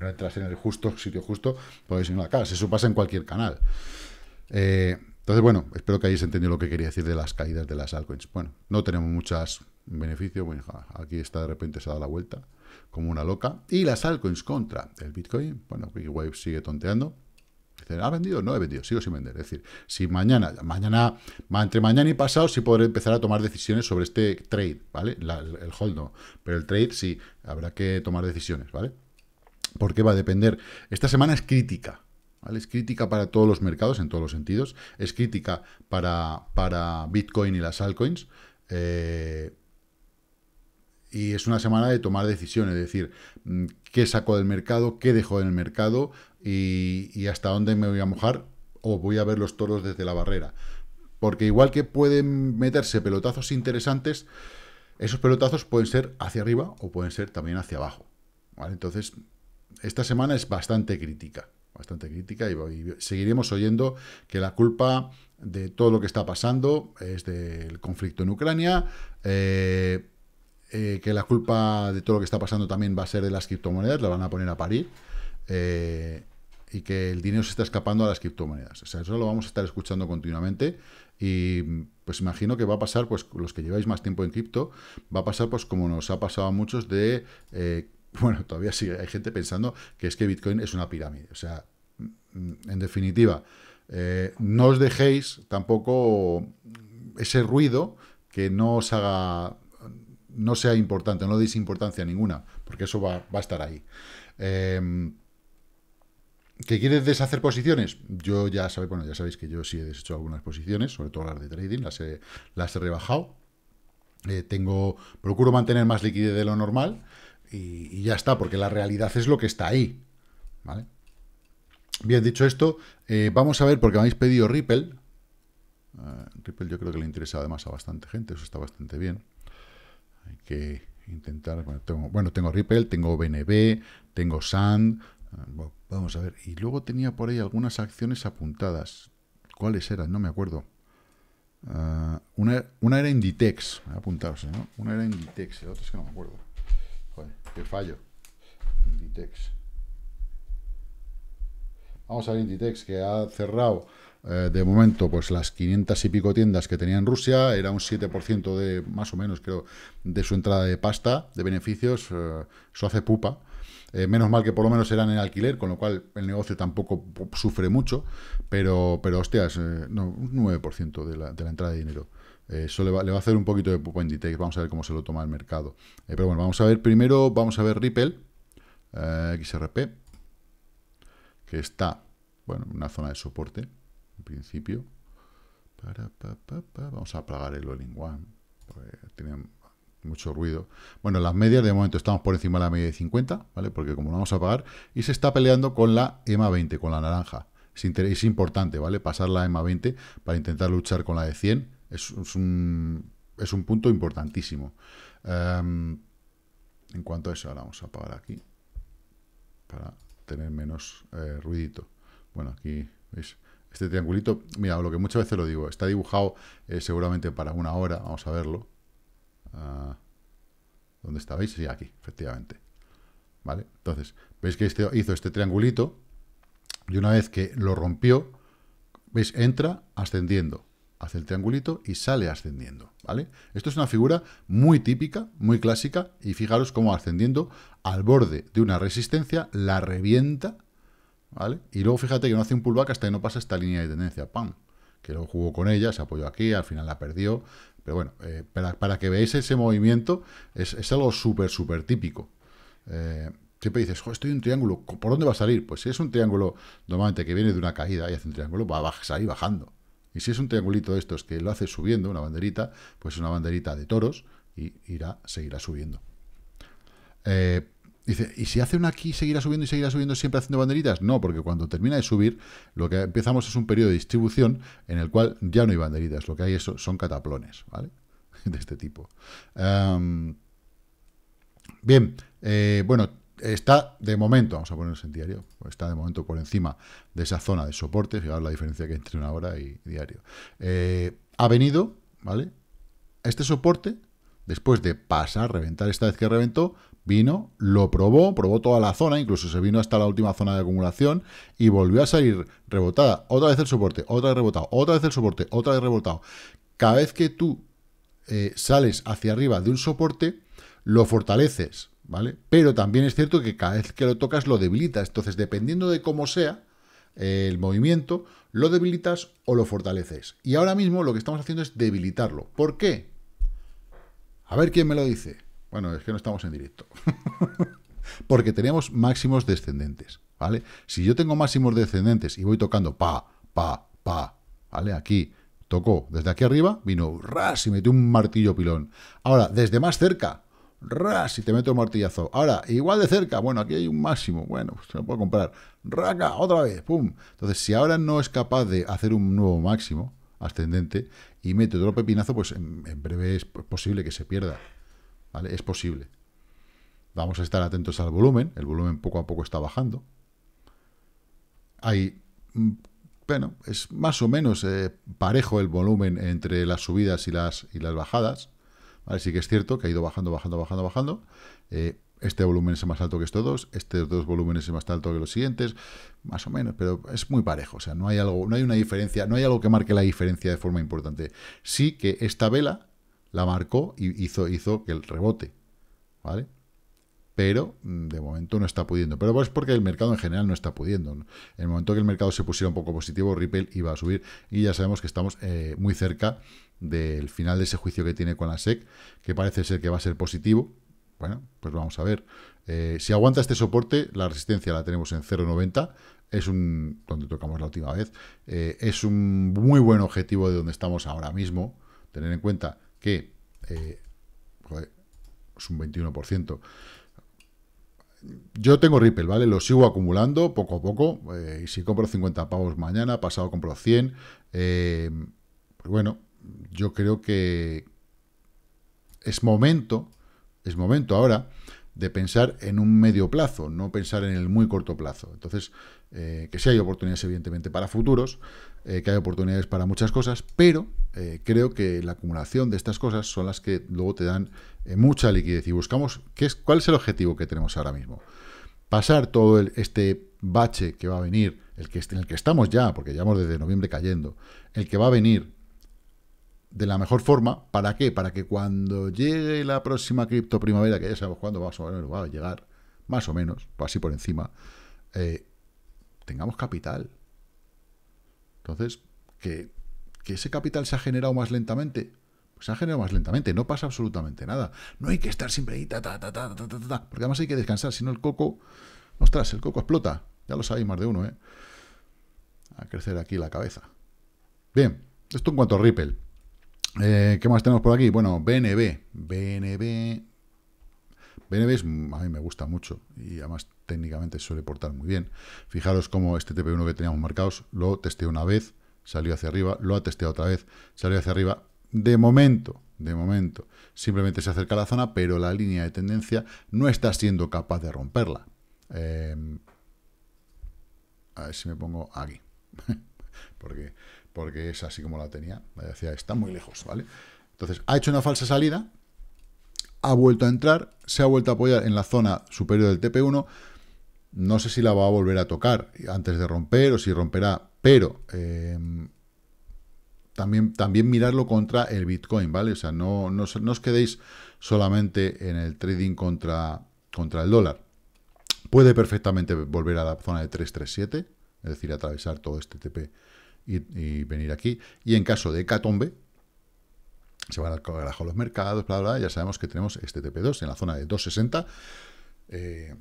No entras en el justo sitio justo, porque si no la cagas. Eso pasa en cualquier canal. Eh, entonces, bueno, espero que hayáis entendido lo que quería decir de las caídas de las altcoins. Bueno, no tenemos muchos beneficios. Bueno, aquí está de repente se ha dado la vuelta como una loca. Y las altcoins contra el Bitcoin. Bueno, Wave sigue tonteando. ¿Ha vendido? No he vendido, sigo sin vender. Es decir, si mañana, mañana, entre mañana y pasado, sí podré empezar a tomar decisiones sobre este trade, ¿vale? el hold no, pero el trade sí, habrá que tomar decisiones, ¿vale? porque va a depender. Esta semana es crítica, Es crítica para todos los mercados, en todos los sentidos. Es crítica para, para Bitcoin y las altcoins. Eh, y es una semana de tomar decisiones, es decir, mm, qué saco del mercado, qué dejo en el mercado y, hasta dónde me voy a mojar o voy a ver los toros desde la barrera. Porque igual que pueden meterse pelotazos interesantes, esos pelotazos pueden ser hacia arriba o pueden ser también hacia abajo. Entonces, esta semana es bastante crítica, bastante crítica y, seguiremos oyendo que la culpa de todo lo que está pasando es del conflicto en Ucrania, eh, eh, que la culpa de todo lo que está pasando también va a ser de las criptomonedas, la van a poner a parir, eh, y que el dinero se está escapando a las criptomonedas. O sea, eso lo vamos a estar escuchando continuamente y pues imagino que va a pasar, pues los que lleváis más tiempo en cripto, va a pasar pues como nos ha pasado a muchos de bueno, todavía sigue, hay gente pensando que es que Bitcoin es una pirámide. O sea, mm, en definitiva, eh, no os dejéis tampoco ese ruido que no os haga, no sea importante, no deis importancia ninguna, porque eso va, a estar ahí. Em, ¿Qué quieres deshacer posiciones? Yo ya sabéis, bueno, ya sabéis que yo sí he deshecho algunas posiciones, sobre todo las de trading, las he, las he rebajado. Eh, tengo, procuro mantener más liquidez de lo normal y, ya está, porque la realidad es lo que está ahí. Bien, dicho esto, eh, vamos a ver, porque me habéis pedido Ripple. Eh, Ripple yo creo que le interesa además a bastante gente, eso está bastante bien. Hay que intentar... Bueno, tengo, Ripple, tengo BNB, tengo Sand... Eh, vamos a ver, y luego tenía por ahí algunas acciones apuntadas. ¿Cuáles eran? No me acuerdo. una, era Inditex, apuntados, ¿no? Una era Inditex, la otra es que no me acuerdo que fallo. Vamos a ver Inditex, que ha cerrado eh, de momento pues las 500 y pico tiendas que tenía en Rusia, era un 7% de, más o menos creo, de su entrada de pasta, de beneficios, eh, eso hace pupa. Eh, menos mal que por lo menos eran en alquiler, con lo cual el negocio tampoco sufre mucho, pero, pero hostias, no, un 9% de la entrada de dinero. Eh, eso le va, a hacer un poquito de pupa take, vamos a ver cómo se lo toma el mercado. Eh, pero bueno, vamos a ver primero, vamos a ver Ripple, eh, XRP, que está, bueno, en una zona de soporte, en principio. Vamos a apagar el all one, tiene mucho ruido. Bueno, las medias de momento estamos por encima de la media de 50, ¿vale? Porque como lo vamos a apagar, y se está peleando con la EMA 20, con la naranja. Es, es importante, ¿vale? Pasar la EMA 20 para intentar luchar con la de 100, es, un, punto importantísimo. Em, en cuanto a eso, ahora vamos a apagar aquí para tener menos eh, ruidito. Bueno, aquí veis este triangulito. Mira, lo que muchas veces lo digo, está dibujado eh, seguramente para una hora. Vamos a verlo. Ah, ¿Dónde está? ¿Veis? Sí, aquí, efectivamente. ¿Vale? Entonces, veis que este hizo este triangulito y una vez que lo rompió, veis, entra ascendiendo hace el triangulito y sale ascendiendo, ¿vale? Esto es una figura muy típica, muy clásica, y fijaros cómo ascendiendo al borde de una resistencia, la revienta, ¿vale? Y luego fíjate que no hace un pullback hasta que no pasa esta línea de tendencia, ¡pam! Que luego jugó con ella, se apoyó aquí, al final la perdió, pero bueno, eh, para, que veáis ese movimiento, es, algo súper, súper típico. Eh, siempre dices, estoy en un triángulo, ¿por dónde va a salir? Pues si es un triángulo normalmente que viene de una caída y hace un triángulo, va a salir bajando, y si es un triangulito de estos que lo hace subiendo, una banderita, pues es una banderita de toros y irá, seguirá subiendo. Eh, dice, ¿y si hace una aquí, seguirá subiendo y seguirá subiendo siempre haciendo banderitas? No, porque cuando termina de subir, lo que empezamos es un periodo de distribución en el cual ya no hay banderitas, lo que hay son cataplones, ¿vale? De este tipo. bien, eh, bueno, está de momento, vamos a ponernos en diario, está de momento por encima de esa zona de soporte, fijaos la diferencia que hay entre una hora y diario. Eh, ha venido, ¿vale? Este soporte, después de pasar, reventar esta vez que reventó, vino, lo probó, probó toda la zona, incluso se vino hasta la última zona de acumulación y volvió a salir rebotada, otra vez el soporte, otra vez rebotado, otra vez el soporte, otra vez rebotado. Cada vez que tú eh, sales hacia arriba de un soporte, lo fortaleces pero también es cierto que cada vez que lo tocas lo debilitas. Entonces, dependiendo de cómo sea eh, el movimiento, lo debilitas o lo fortaleces. Y ahora mismo lo que estamos haciendo es debilitarlo. ¿Por qué? A ver quién me lo dice. Bueno, es que no estamos en directo. Porque tenemos máximos descendentes, ¿vale? Si yo tengo máximos descendentes y voy tocando pa, pa, pa, ¿vale? Aquí tocó desde aquí arriba, vino ras y metió un martillo pilón. Ahora, desde más cerca, ras y te meto un martillazo. Ahora, igual de cerca, bueno, aquí hay un máximo, bueno, se lo puedo comprar. Raca, otra vez, pum. Entonces, si ahora no es capaz de hacer un nuevo máximo ascendente y mete otro pepinazo, pues en, breve es posible que se pierda. ¿Vale? Es posible. Vamos a estar atentos al volumen. El volumen poco a poco está bajando. Hay, mm, bueno, es más o menos eh, parejo el volumen entre las subidas y las, y las bajadas. Así Sí que es cierto que ha ido bajando, bajando, bajando, bajando. Eh, este volumen es más alto que estos dos, estos dos volúmenes es más alto que los siguientes, más o menos, pero es muy parejo, o sea, no hay algo, no hay una diferencia, no hay algo que marque la diferencia de forma importante. Sí que esta vela la marcó y hizo, hizo que el rebote, ¿vale? pero mm, de momento no está pudiendo. Pero es porque el mercado en general no está pudiendo. En el momento que el mercado se pusiera un poco positivo, Ripple iba a subir y ya sabemos que estamos eh, muy cerca del final de ese juicio que tiene con la SEC, que parece ser que va a ser positivo. Bueno, pues vamos a ver. Eh, si aguanta este soporte, la resistencia la tenemos en 0,90. Es un, donde tocamos la última vez, eh, es un muy buen objetivo de donde estamos ahora mismo. Tener en cuenta que, joder, es un 21% yo tengo Ripple, ¿vale? Lo sigo acumulando poco a poco. Eh, y si compro 50 pavos mañana, pasado compro 100. Eh, pues bueno, yo creo que es momento, es momento ahora de pensar en un medio plazo, no pensar en el muy corto plazo. Entonces, eh, que sí hay oportunidades evidentemente para futuros, eh, que hay oportunidades para muchas cosas, pero eh, creo que la acumulación de estas cosas son las que luego te dan mucha liquidez. Y buscamos qué es, cuál es el objetivo que tenemos ahora mismo. Pasar todo este bache que va a venir, el que, en el que estamos ya, porque llevamos desde noviembre cayendo, el que va a venir de la mejor forma, ¿para qué? Para que cuando llegue la próxima cripto primavera, que ya sabemos cuándo va a, a llegar, más o menos, así por encima, tengamos capital. Entonces, que, ese capital se ha generado más lentamente, pues se ha generado más lentamente, no pasa absolutamente nada. No hay que estar siempre ahí, ta, porque además hay que descansar, si no el coco, ostras, el coco explota, ya lo sabéis más de uno, ¿eh? A crecer aquí la cabeza. Bien, esto en cuanto a Ripple. Eh, ¿Qué más tenemos por aquí? Bueno, BNB. BNB. BNB a mí me gusta mucho y además técnicamente suele portar muy bien. Fijaros cómo este TP1 que teníamos marcados lo testé una vez, salió hacia arriba, lo ha testeado otra vez, salió hacia arriba. De momento, de momento, simplemente se acerca a la zona, pero la línea de tendencia no está siendo capaz de romperla. Em, a ver si me pongo aquí, porque, porque es así como la tenía. decía, está muy lejos, ¿vale? Entonces, ha hecho una falsa salida, ha vuelto a entrar, se ha vuelto a apoyar en la zona superior del TP1, no sé si la va a volver a tocar antes de romper o si romperá, pero em, también, también mirarlo contra el Bitcoin, ¿vale? O sea, no, no, os quedéis solamente en el trading contra, contra el dólar. Puede perfectamente volver a la zona de 337, es decir, atravesar todo este TP y, venir aquí. Y en caso de hecatombe, se van a los mercados, bla, bla, ya sabemos que tenemos este TP2 en la zona de 260. Eh,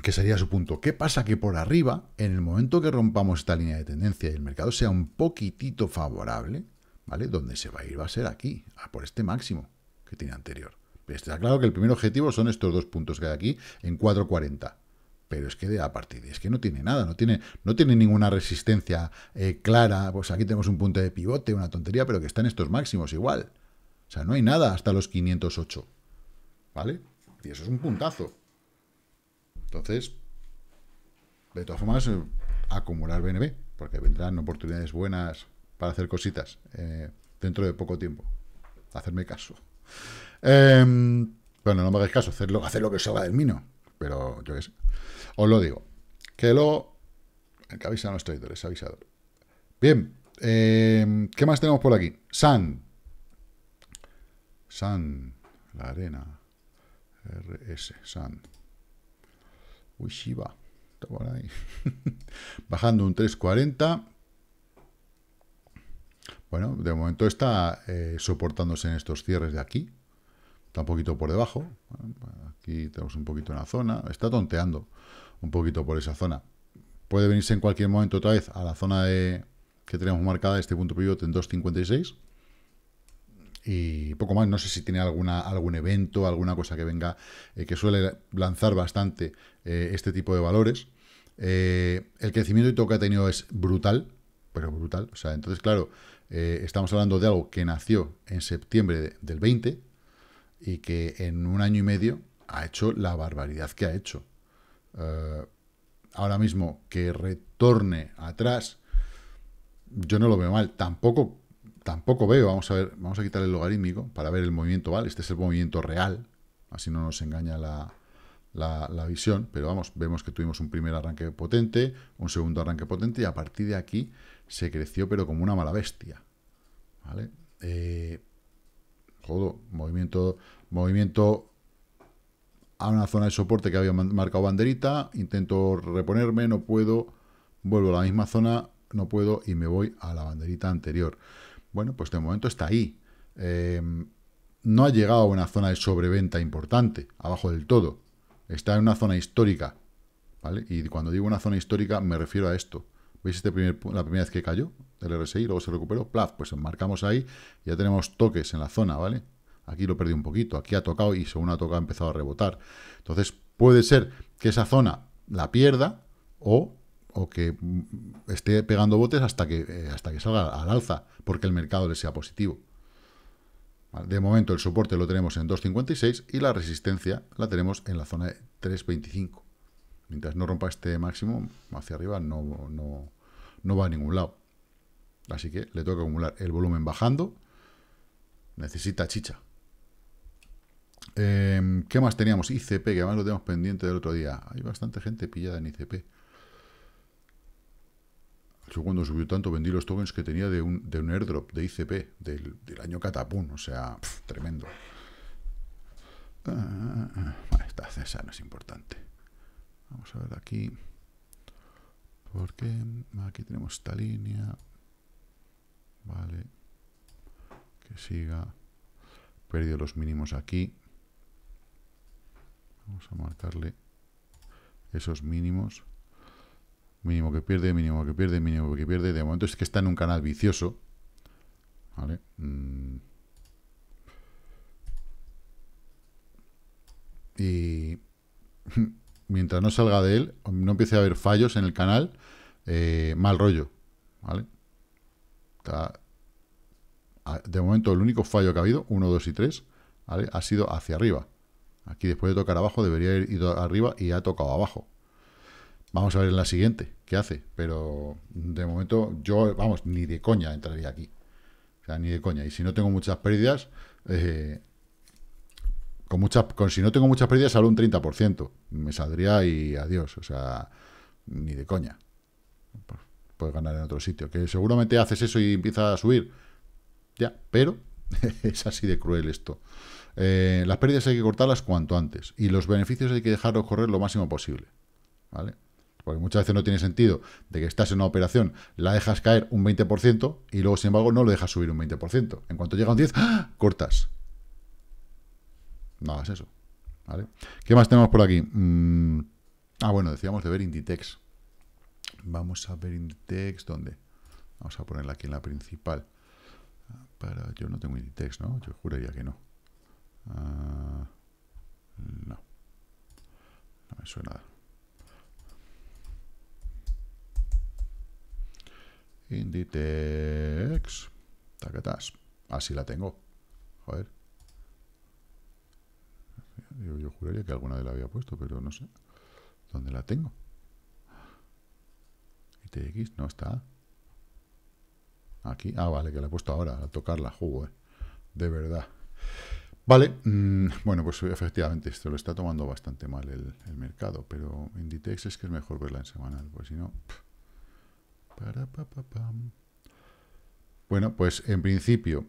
que sería su punto. ¿Qué pasa? Que por arriba, en el momento que rompamos esta línea de tendencia y el mercado sea un poquitito favorable, ¿vale? Donde se va a ir va a ser aquí, a por este máximo que tiene anterior. Pero está claro que el primer objetivo son estos dos puntos que hay aquí en 4.40. Pero es que de a partir de es que no tiene nada, no tiene, no tiene ninguna resistencia eh, clara. Pues aquí tenemos un punto de pivote, una tontería, pero que está en estos máximos igual. O sea, no hay nada hasta los 508. ¿Vale? Y eso es un puntazo. Entonces, de todas formas, eh, acumular BNB, porque vendrán oportunidades buenas para hacer cositas eh, dentro de poco tiempo. Hacerme caso. Em, bueno, no me hagáis caso, hacer lo que salga del mino. Pero yo qué sé. Os lo digo. Que luego. El que avisa a los traidores, avisador. Bien. Em, ¿Qué más tenemos por aquí? San. San. La arena. RS. San. Uy Está por Bajando un 340. Bueno, de momento está eh, soportándose en estos cierres de aquí. Está un poquito por debajo. aquí tenemos un poquito en la zona. Está tonteando un poquito por esa zona. Puede venirse en cualquier momento otra vez a la zona de, que tenemos marcada, este punto pivote en 256 y poco más. No sé si tiene alguna, algún evento, alguna cosa que venga, eh, que suele lanzar bastante eh, este tipo de valores. Eh, el crecimiento y todo que ha tenido es brutal, pero brutal. O sea, entonces, claro, estamos hablando de algo que nació en septiembre del 20 y que en un año y medio ha hecho la barbaridad que ha hecho. ahora mismo que retorne atrás, yo no lo veo mal. Tampoco tampoco veo, vamos a ver, vamos a quitar el logarítmico para ver el movimiento, ¿vale? Este es el movimiento real, así no nos engaña la, visión, pero vamos, vemos que tuvimos un primer arranque potente, un segundo arranque potente, y a partir de aquí se creció, pero como una mala bestia, ¿vale? Eh, movimiento, movimiento a una zona de soporte que había marcado banderita, intento reponerme, no puedo, vuelvo a la misma zona, no puedo y me voy a la banderita anterior. Bueno, pues de momento está ahí. Em, no ha llegado a una zona de sobreventa importante, abajo del todo. Está en una zona histórica. ¿vale? Y cuando digo una zona histórica me refiero a esto. ¿Veis este la primera vez que cayó? El RSI, luego se recuperó, plaf, pues marcamos ahí, ya tenemos toques en la zona, ¿vale? Aquí lo perdí un poquito, aquí ha tocado y según ha tocado ha empezado a rebotar. Entonces puede ser que esa zona la pierda o o que mm, esté pegando botes hasta que, eh, hasta que salga al alza, porque el mercado le sea positivo. De momento el soporte lo tenemos en 2.56 y la resistencia la tenemos en la zona de 3.25. Mientras no rompa este máximo hacia arriba no, va a ningún lado. Así que le toca acumular el volumen bajando. Necesita chicha. Em, ¿Qué más teníamos? ICP, que además lo tenemos pendiente del otro día. Hay bastante gente pillada en ICP. Yo cuando subió tanto vendí los tokens que tenía de un, airdrop de ICP del, año catapún. o sea, tremendo. Ah, ah, ah. esta esa no es importante. Vamos a ver aquí. Porque aquí tenemos esta línea. Vale. Que siga. perdió los mínimos aquí. Vamos a marcarle esos mínimos. Mínimo que pierde, mínimo que pierde, mínimo que pierde. De momento es que está en un canal vicioso. Mm. Y mientras no salga de él, no empiece a haber fallos en el canal, eh, mal rollo. Ah, de momento el único fallo que ha habido, 1, 2 y 3, ha sido hacia arriba. Aquí después de tocar abajo debería haber ido arriba y ha tocado abajo. Vamos a ver en la siguiente qué hace, pero de momento yo, vamos, ni de coña entraría aquí. O sea, ni de coña. Y si no tengo muchas pérdidas, eh, con muchas, con, si no tengo muchas pérdidas, salgo un 30%. Me saldría y adiós. O sea, ni de coña. Pues, puedes ganar en otro sitio. Que seguramente haces eso y empieza a subir. Ya, pero es así de cruel esto. Eh, las pérdidas hay que cortarlas cuanto antes. Y los beneficios hay que dejarlos correr lo máximo posible. ¿Vale? Porque muchas veces no tiene sentido de que estás en una operación, la dejas caer un 20% y luego, sin embargo, no lo dejas subir un 20%. En cuanto llega a un 10, ¡ah! cortas. No es eso. ¿Qué más tenemos por aquí? Mm. ah, bueno, decíamos de ver Inditex. Vamos a ver Inditex, ¿dónde? Vamos a ponerla aquí en la principal. yo no tengo Inditex, ¿no? Yo juraría que no. Ah, no. No me suena Inditex. Taquetas. Así la tengo. Joder. Yo, yo juraría que alguna de la había puesto, pero no sé. ¿Dónde la tengo? ¿Inditex? no está. Aquí. Ah, vale, que la he puesto ahora, A tocarla. jugo. Eh. De verdad. Vale, mm, bueno, pues efectivamente esto lo está tomando bastante mal el, mercado, pero Inditex es que es mejor verla en semanal, pues si no... Bueno, pues en principio,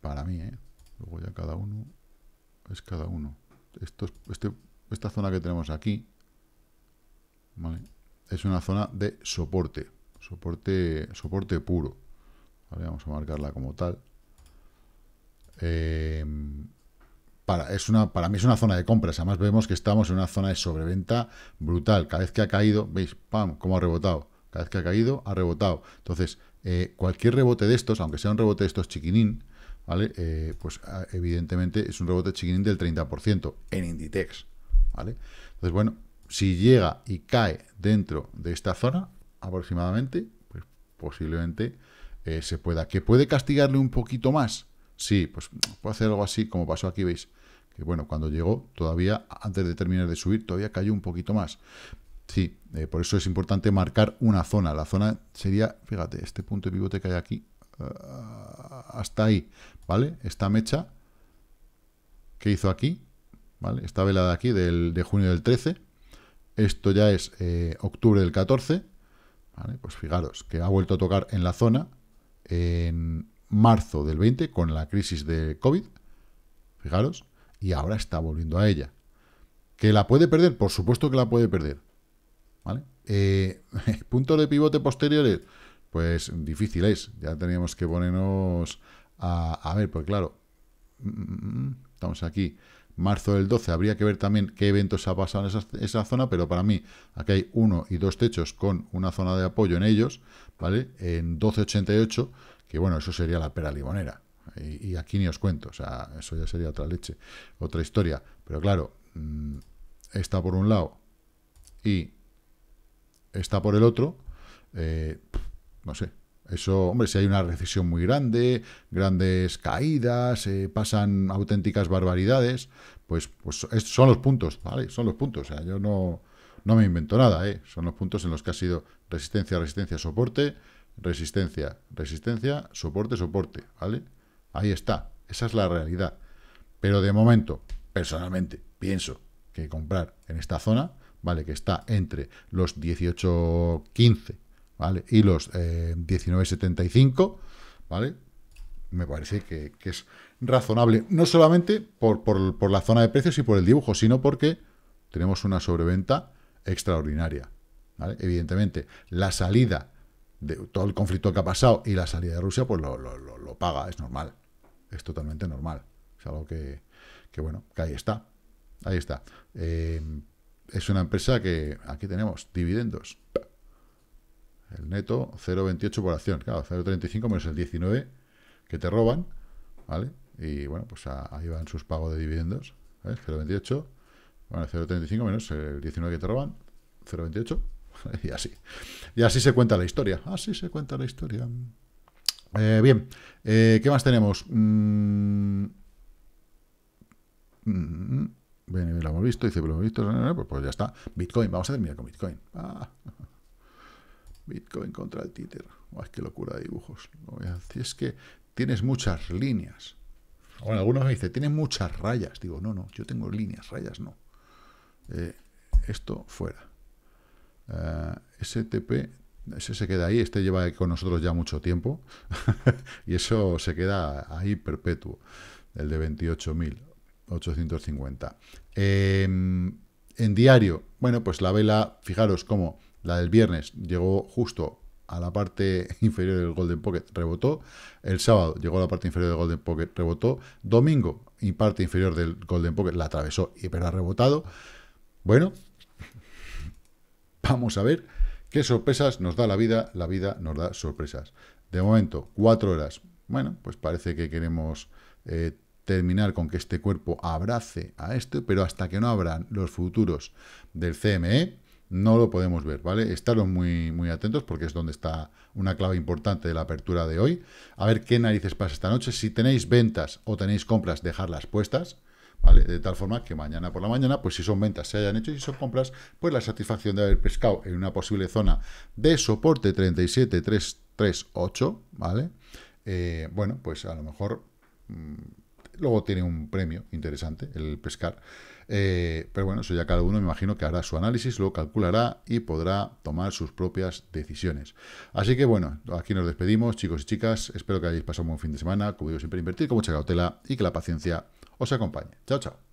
para mí, ¿eh? luego ya cada uno es cada uno. Este, esta zona que tenemos aquí, ¿vale? Es una zona de soporte, soporte, soporte puro. vamos a marcarla como tal. Eh, para, es una, para mí es una zona de compras. Además vemos que estamos en una zona de sobreventa brutal. Cada vez que ha caído, veis, ¡pam!, cómo ha rebotado. Cada vez que ha caído, ha rebotado. Entonces, eh, cualquier rebote de estos, aunque sea un rebote de estos chiquinín, ¿vale? Eh, pues ah, evidentemente es un rebote chiquinín del 30% en Inditex, ¿vale? Entonces, bueno, si llega y cae dentro de esta zona, aproximadamente, pues posiblemente eh, se pueda. ¿Que puede castigarle un poquito más? Sí, pues puede hacer algo así como pasó aquí, ¿veis? Que bueno, cuando llegó, todavía, antes de terminar de subir, todavía cayó un poquito más. Sí, eh, por eso es importante marcar una zona. La zona sería, fíjate, este punto de pivote que hay aquí, ah, hasta ahí, ¿vale? Esta mecha que hizo aquí, ¿vale? Esta velada aquí, de junio del 13. Esto ya es eh, octubre del 14, ¿vale? Pues fijaros que ha vuelto a tocar en la zona en marzo del 20 con la crisis de COVID, fijaros, y ahora está volviendo a ella. ¿Que la puede perder? Por supuesto que la puede perder ¿vale? Eh, puntos de pivote posteriores, pues difícil es. Ya teníamos que ponernos a, a ver, pues claro, mm, mm, mm, estamos aquí marzo del 12, habría que ver también qué eventos ha pasado en esa, zona, pero para mí aquí hay uno y dos techos con una zona de apoyo en ellos, ¿vale? En 12.88, que bueno, eso sería la pera limonera. Y, y, aquí ni os cuento, o sea, eso ya sería otra leche, otra historia. Pero claro, está por un lado y está por el otro, eh, no sé. Eso, hombre, si hay una recesión muy grande, grandes caídas, eh, pasan auténticas barbaridades, pues, pues son los puntos, ¿vale? Son los puntos. O sea, yo no, no me invento nada, ¿eh? Son los puntos en los que ha sido resistencia, resistencia, soporte, resistencia, resistencia, soporte, soporte, ¿vale? Ahí está, esa es la realidad. Pero de momento, personalmente, pienso que comprar en esta zona ¿vale? Que está entre los 18.15, ¿vale? Y los 19.75, eh, ¿vale? Me parece que, es razonable, no solamente por, la zona de precios y por el dibujo, sino porque tenemos una sobreventa extraordinaria. Evidentemente, la salida de todo el conflicto que ha pasado y la salida de Rusia, pues lo, lo, paga, es normal. Es totalmente normal. Es algo que, bueno, que ahí está. Ahí está. Eh, es una empresa que aquí tenemos dividendos. El neto 0,28 por acción. Claro, 0,35 menos el 19 que te roban. ¿Vale? Y bueno, pues ahí van sus pagos de dividendos. 0,28. Bueno, 0,35 menos el 19 que te roban. 0,28. y así. Y así se cuenta la historia. Así se cuenta la historia. Eh, bien. Eh, ¿Qué más tenemos? Mm. Mm, mm, lo hemos visto, pero pues lo hemos visto, pues, pues ya está. Bitcoin, vamos a terminar con Bitcoin. Ah. Bitcoin contra el títer. ¡qué locura de dibujos. Es que tienes muchas líneas. Bueno, algunos me dicen, tienes muchas rayas. Digo, no, no, yo tengo líneas, rayas no. Eh, esto fuera. Eh, STP, ese se queda ahí, este lleva con nosotros ya mucho tiempo. y eso se queda ahí perpetuo, el de 28.000. 850. Em, en diario, bueno, pues la vela, fijaros cómo la del viernes llegó justo a la parte inferior del Golden Pocket, rebotó. El sábado llegó a la parte inferior del Golden Pocket, rebotó. Domingo, y parte inferior del Golden Pocket, la atravesó, pero ha rebotado. Bueno, vamos a ver qué sorpresas nos da la vida. La vida nos da sorpresas. De momento, cuatro horas. Bueno, pues parece que queremos eh, terminar con que este cuerpo abrace a esto, pero hasta que no abran los futuros del CME, no lo podemos ver, ¿vale? Estaros muy, muy atentos porque es donde está una clave importante de la apertura de hoy. A ver qué narices pasa esta noche. Si tenéis ventas o tenéis compras, dejarlas puestas, ¿vale? De tal forma que mañana por la mañana, pues si son ventas se hayan hecho y si son compras, pues la satisfacción de haber pescado en una posible zona de soporte 37.338, ¿vale? Eh, bueno, pues a lo mejor... Mm, Luego tiene un premio interesante, el pescar. Eh, pero bueno, eso ya cada uno me imagino que hará su análisis, lo calculará y podrá tomar sus propias decisiones. Así que bueno, aquí nos despedimos, chicos y chicas. Espero que hayáis pasado un buen fin de semana. Como digo, siempre invertir con mucha cautela y que la paciencia os acompañe. Chao, chao.